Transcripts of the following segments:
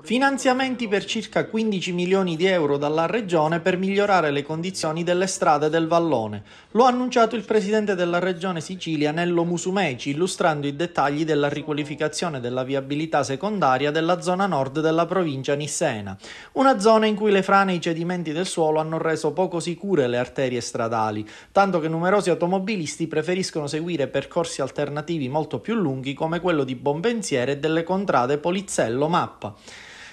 Finanziamenti per circa 15 milioni di euro dalla Regione per migliorare le condizioni delle strade del Vallone. Lo ha annunciato il Presidente della Regione Sicilia, Nello Musumeci, illustrando i dettagli della riqualificazione della viabilità secondaria della zona nord della provincia nissena. Una zona in cui le frane e i cedimenti del suolo hanno reso poco sicure le arterie stradali, tanto che numerosi automobilisti preferiscono seguire percorsi alternativi molto più lunghi come quello di Bombenziere e delle contrade Polizzello-Mappa.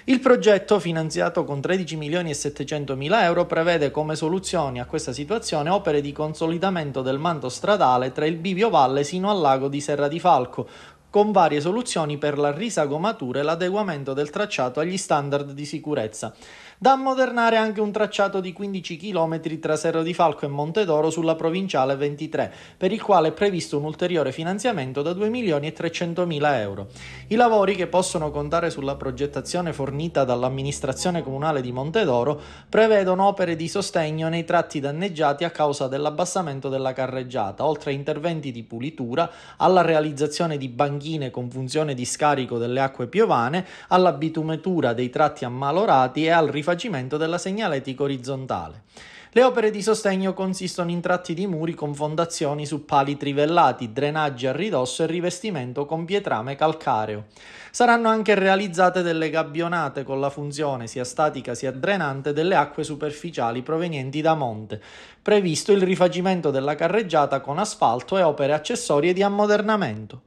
Il progetto, finanziato con 13 milioni e 700 mila euro, prevede come soluzioni a questa situazione opere di consolidamento del manto stradale tra il Bivio Valle sino al lago di Serra di Falco, con varie soluzioni per la risagomatura e l'adeguamento del tracciato agli standard di sicurezza. Da ammodernare anche un tracciato di 15 km tra Serra di Falco e Montedoro sulla provinciale 23, per il quale è previsto un ulteriore finanziamento da 2 milioni e 300 mila euro. I lavori, che possono contare sulla progettazione fornita dall'amministrazione comunale di Montedoro, prevedono opere di sostegno nei tratti danneggiati a causa dell'abbassamento della carreggiata, oltre a interventi di pulitura, alla realizzazione di banchine panchine con funzione di scarico delle acque piovane, alla bitumetura dei tratti ammalorati e al rifacimento della segnaletica orizzontale. Le opere di sostegno consistono in tratti di muri con fondazioni su pali trivellati, drenaggi a ridosso e rivestimento con pietrame calcareo. Saranno anche realizzate delle gabbionate con la funzione sia statica sia drenante delle acque superficiali provenienti da monte. Previsto il rifacimento della carreggiata con asfalto e opere accessorie di ammodernamento.